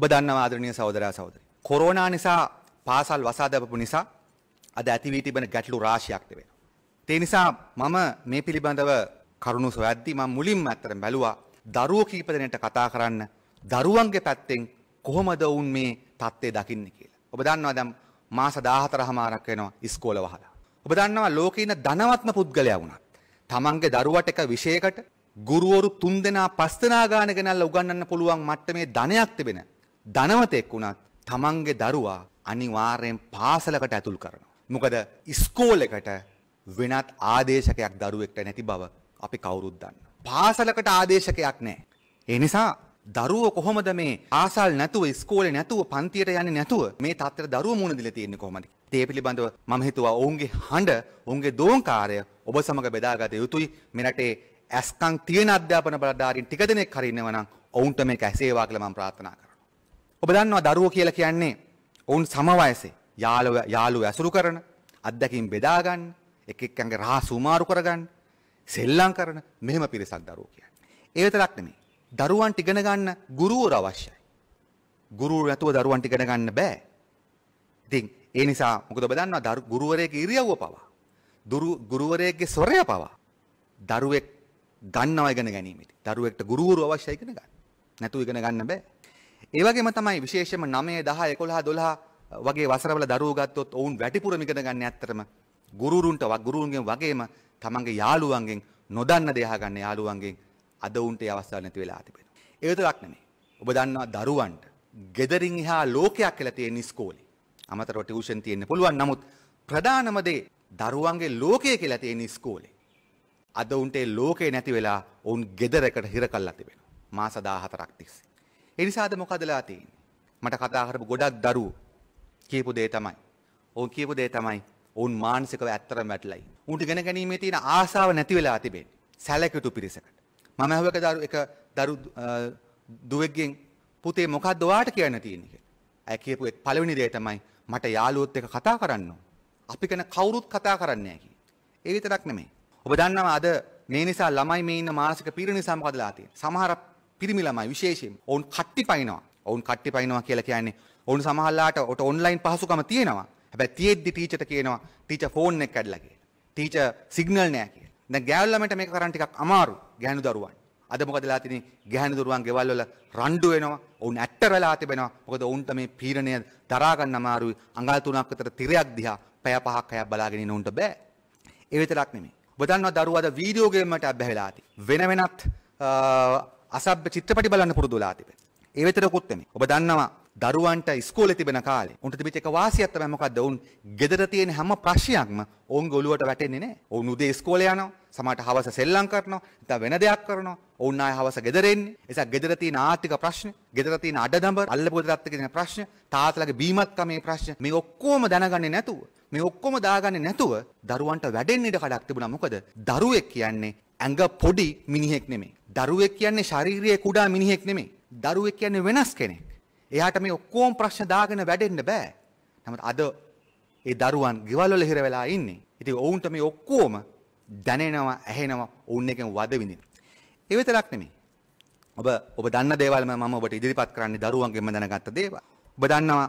ඔබ දන්නවා ආදරණීය සහෝදරයා සහෝදරි. කොරෝනා නිසා පාසල් වසා දැමපු නිසා අද ඇති වී තිබෙන ගැටලු රාශියක් තිබෙනවා. ඒ නිසා මම මේ පිළිබඳව කරුණු සොයද්දී මම මුලින්ම අත්‍තරම බැලුවා දරුවෝ කීප දෙනෙක්ට කතා කරන්න දරුවන්ගේ පැත්තෙන් කොහොමද වුන් මේ තත්ත්වය දකින්නේ කියලා. ඔබ දන්නවා දැන් මාස 14 මාරක් වෙනවා ඉස්කෝල වහලා. ඔබ දන්නවා ලෝකේ ඉන්න ධනවත්ම පුද්ගලයා වුණත් තමන්ගේ දරුවට එක විෂයකට ගුරුවරු තුන්දෙනා පස්තනා ගාන ගෙනල්ලා උගන්වන්න පුළුවන් මට්ටමේ ධනයක් තිබෙන ධනවතෙක් වුණත් තමන්ගේ දරුවා අනිවාර්යෙන් පාසලකට ඇතුල් කරනවා. මොකද ඉස්කෝල් එකට වෙනත් ආදේශකයක් දරුවෙක්ට නැති බව අපි කවුරුත් දන්න. පාසලකට ආදේශකයක් නැහැ. ඒ නිසා දරුවෝ කොහොමද මේ ආසල් නැතුව ඉස්කෝලේ නැතුව පන්තියට යන්නේ නැතුව මේ තත්ත්වයට දරුවෝ මුණ දීලා තියෙන්නේ කොහොමද? ඒ පිළිබඳව මම හිතුවා ඔවුන්ගේ හඬ, ඔවුන්ගේ දෝංකාරය ඔබ සමග බෙදාගත යුතුයි. මෙරටේ ඇස්කම් තියෙන අධ්‍යාපන බලධාරීන් ටික දෙනෙක් හරි ඉන්නවා නම් ඔවුන්ට මේක ඇසේවා කියලා මම ප්‍රාර්ථනා කරනවා. ඔබ දන්නවා දරුවෝ කියලා කියන්නේ ඔවුන් සම වයසේ යාළුව යාළුව ඇසුරු කරන අත්දැකීම් බෙදා ගන්න එක එක්කන්ගේ රහස් උමාරු කරගන්න සෙල්ලම් කරන මෙහෙම පිරිසක් දරුවෝ කියන්නේ. ඒ විතරක් නෙමෙයි. දරුවන්ට ඉගෙන ගන්න ගුරුවරු අවශ්‍යයි. ගුරුවරු නැතුව දරුවන්ට ඉගෙන ගන්න බෑ. ඉතින් ඒ නිසා මොකද ඔබ දන්නවා ගුරුවරයෙක්ගේ ඉරියව්ව පවා ගුරුවරයෙක්ගේ ස්වරය පවා දරුවෙක් ගන්නවා ඉගෙන ගැනීමට. දරුවෙක්ට ගුරුවරු අවශ්‍යයි ඉගෙන ගන්න. නැතුව ඉගෙන ගන්න බෑ. ඒවගේම තමයි විශේෂම නමය දහ එකොළහ දොළහ වගේ වසරවල දරුව ගත්තොත් ඔවුන් වැටිපුරම ඉගෙන ගන්න ඇත්තටම ගුරුරුන්ට ගුරුන්ගෙන් වගේම තමන්ගේ යාළුවන්ගෙන් නොදන්න දෙයා ගන්න යාළුවන්ගෙන් අද උන්ට ඒ අවස්ථාව නැති වෙලා තිබෙනවා. ඒ විතරක් නෙමෙයි. ඔබ දන්නවා දරුවන්ට gederin එහා ලෝකයක් කියලා තියෙන ඉස්කෝලේ. අමතරව ටියුෂන් තියෙන්න පුළුවන්. නමුත් ප්‍රධානම දේ දරුවන්ගේ ලෝකය කියලා තියෙන ඉස්කෝලේ. අද උන්ට ඒ ලෝකේ නැති වෙලා ඔවුන් gederකට හිර කරලා තිබෙනවා. මාස 14ක් තිස්සේ. එනිසාද මොකදලා තියෙන්නේ. මට කතා කරපු ගොඩක් දරුවෝ කියපු දේ තමයි. ඔවුන් කියපු දේ තමයි ඔවුන් මානසිකව ඇත්තටම වැටලයි. උන්ට ඉගෙන ගැනීමේ තියෙන ආසාව නැති වෙලා තිබෙන්නේ. සැලකිටු පිරිසකට. මම අහුව එක දරු එක දරු දුවෙක්ගෙන් පුතේ මොකද්ද ඔයාට කියන්න තියෙන්නේ කියලා. ඇය කියපු පළවෙනි දේ තමයි මට යාළුවොත් එක්ක කතා කරන්න ඕන. අපි කෙන කවුරුත් කතා කරන්නේ නැහැ කියේ. ඒ විතරක් නෙමෙයි. ඔබ දන්නවා අද මේ නිසා ළමයි මේ ඉන්න මානසික පීඩන නිසා මොකදලා තියෙන්නේ. සමහර පිරිමි ළමයි විශේෂයෙන් ඔවුන් කට්ටි පනිනවා. ඔවුන් කට්ටි පනිනවා කියලා කියන්නේ ඔවුන් සමහරලාට ඔට ඔන්ලයින් පහසුකම තියෙනවා. හැබැයි තියෙද්දි ටීචර්ට කියනවා ටීචර් ෆෝන් එක කැඩලා කියලා. ටීචර් සිග්නල් නෑ කියලා. දැන් ගෑනු ළමයට මේක කරන්න ටිකක් අමාරු ගෑනු දරුවන්. අද මොකදලා තින ගැහනි දුරුවන් ගෙවල්වල රණ්ඩු වෙනවා ඔවුන් ඇට්ටරලා තිබෙනවා මොකද ඔවුන්ට මේ පීරණය දරාගන්න අමාරුයි අඟල් තුනක් අතර තිරයක් දිහා පැය පහක් හැයක් බලාගෙන ඉන්න උන්ට බෑ ඒ විතරක් නෙමෙයි ඔබ දන්නවා දරුවා අද වීඩියෝ ගේම් වලට අබ්බැහිලා ඇති වෙන වෙනත් අසභ්‍ය චිත්‍රපටි බලන්න පුරුදු වෙලා තිබෙනවා. ඒ විතරකුත් නෙමෙයි. ඔබ දන්නවා දරුවන්ට ඉස්කෝලේ තිබෙන කාලේ උන්ට තිබිච්ච එක වාසියක් තමයි මොකද්ද? උන් ගෙදර තියෙන හැම ප්‍රශ්නයක්ම ඔවුන්ගේ ඔළුවට වැටෙන්නේ නැහැ. ඔවුන් උදේ ඉස්කෝලේ යනවා, සමහරට හවස සෙල්ලම් කරනවා, නැත්නම් වෙන දෙයක් කරනවා. ඔවුන් ආයෙ හවස ගෙදර එන්නේ. එසා ගෙදර තියෙන ආර්ථික ප්‍රශ්න, ගෙදර තියෙන අඩදඹර, අල්ලපු ගෙදරත් එක්ක තියෙන ප්‍රශ්න, තාත්තලාගේ බීමත්කමේ ප්‍රශ්න, මේ ඔක්කොම දැනගන්නේ නැතුව, මේ ඔක්කොම දාගන්නේ නැතුව දරුවන්ට වැඩෙන්න ඉඩ කඩක් තිබුණා. මොකද දරුවෙක් කියන්නේ ඇඟ පොඩි මිනිහෙක් නෙමේ. දරුවෙක් කියන්නේ ශාරීරියේ කුඩා මිනිහෙක් නෙමේ. දරුවෙක් කියන්නේ වෙනස් කෙනෙක්. එයාට මේ ඔක්කොම ප්‍රශ්න දාගෙන වැඩෙන්න බෑ. නමුත් අද ඒ දරුවන් ගෙවල් වල හිර වෙලා ඉන්නේ. ඉතින් ඔවුන්ට මේ ඔක්කොම දැනෙනවා, ඇහෙනවා, ඔවුන් එකෙන් වද විඳින. ඒ විතරක් නෙමේ. ඔබ ඔබ දන්න දේවල් මම ඔබට ඉදිරිපත් කරන්නේ දරුවන්ගෙන්ම දැනගත්ත දේවල්. ඔබ දන්නවා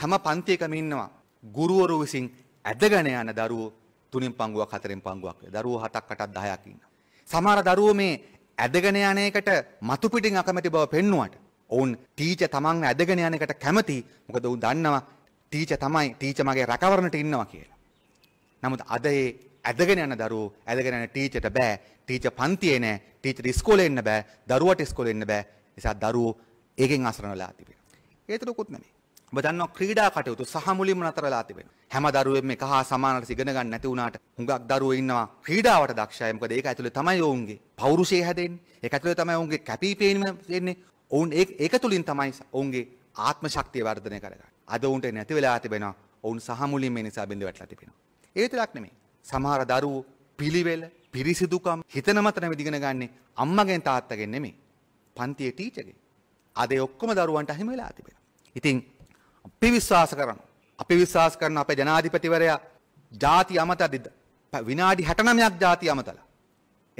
හැම පන්තියකම ඉන්නවා ගුරුවරු විසින් ඇදගෙන යන දරුවෝ තුනෙන් පංගුවක් හතරෙන් පංගුවක්. දරුවෝ හතක් අටක් 10ක් ඉන්නවා. සමහර දරුවෝ මේ ඇදගෙන යන එකට මතු පිටින් අකමැති බව පෙන්නුවට ඔවුන් ටීචර් තමන්ව ඇදගෙන යන එකට කැමති මොකද ඔවුන් දන්නවා ටීචර් තමයි ටීචර් මගේ රැකවරණට ඉන්නවා කියලා. නමුත් අද ඒ ඇදගෙන යන දරුවෝ ඇදගෙන යන ටීචර්ට බෑ ටීචර් පන්තියේ නෑ ටීචර් ඉස්කෝලේ එන්න බෑ දරුවට ඉස්කෝලේ එන්න බෑ නිසා දරුවෝ ඒකෙන් අසරණ වෙලා තිබෙනවා. ඒතරකුත් නෙමෙයි. බදන්න ක්‍රීඩා කටයුතු සහමුලිම නතරලා තිබෙන හැම දරුවෙන් එක හා සමානට සිගෙන ගන්න නැති වුණාට හුඟක් දරුවෝ ඉන්නවා ක්‍රීඩාවට දක්ෂය මොකද ඒක ඇතුලේ තමයි ඔවුන්ගේ පෞරුෂය හැදෙන්නේ ඒක ඇතුලේ තමයි ඔවුන්ගේ කැපිපෙනීම එන්නේ ඔවුන් ඒක තුලින් තමයි ඔවුන්ගේ ආත්ම ශක්තිය වර්ධනය කරගන්නේ අද උන්ට නැති වෙලා තිබෙනවා ඔවුන් සහමුලින්ම නිසා බිඳ වැටලා තිබෙනවා ඒ විතරක් නෙමෙයි සමහර දරුවෝ පිළිවෙල පිරිසිදුකම් හිතන මතන විදිගෙන ගන්නේ අම්මගෙන් තාත්තගෙන් නෙමෙයි පන්තියේ ටීචර්ගෙන් අද ඔක්කොම දරුවන්ට අහිම වෙලා තිබෙනවා ඉතින් අපි විශ්වාස කරන. අපි විශ්වාස කරන අපේ ජනාධිපතිවරයා ජාති අමතදිද. විනාඩි හැටනමයක් ජාති අමතල.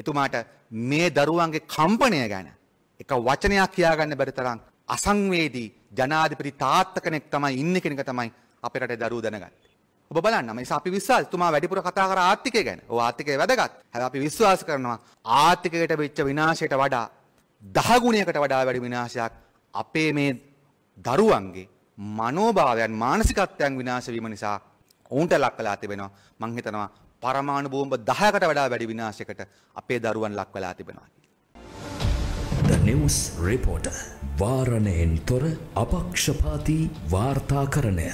එතුමාට මේ දරුවන්ගේ කම්පනය ගැන එක වචනයක් කියාගන්න බැරිතරම් අසංවේදී ජනාධිපති තාත්ත කෙනෙක් තමයි ඉන්න කෙනෙක තමයි අපේ රටේ දරුවෝ දැනගත්තේ. ඔබ බලන්න මේ අපි විශ්වාස තුමා වැඩිපුර කතා කර ආර්ථිකය ගැන. ඔය ආර්ථිකය වැදගත්. හැබැයි අපි විශ්වාස කරනවා ආර්ථිකයට වෙච්ච විනාශයට වඩා දහ ගුණයකට වඩා වැඩි විනාශයක් අපේ මේ දරුවන්ගේ මනෝභාවයන් මානසිකත්වයන් විනාශ වීම නිසා ඔවුන්ට ලක් වෙලා තිබෙනවා. මං හිතනවා පරමාණු බෝම්බ 10කට වඩා වැඩි විනාශයකට අපේ දරුවන් ලක් වෙලා තිබෙනවා The News Reporter වාරණයෙන් තොර අපක්ෂපාති වාර්තාකරණය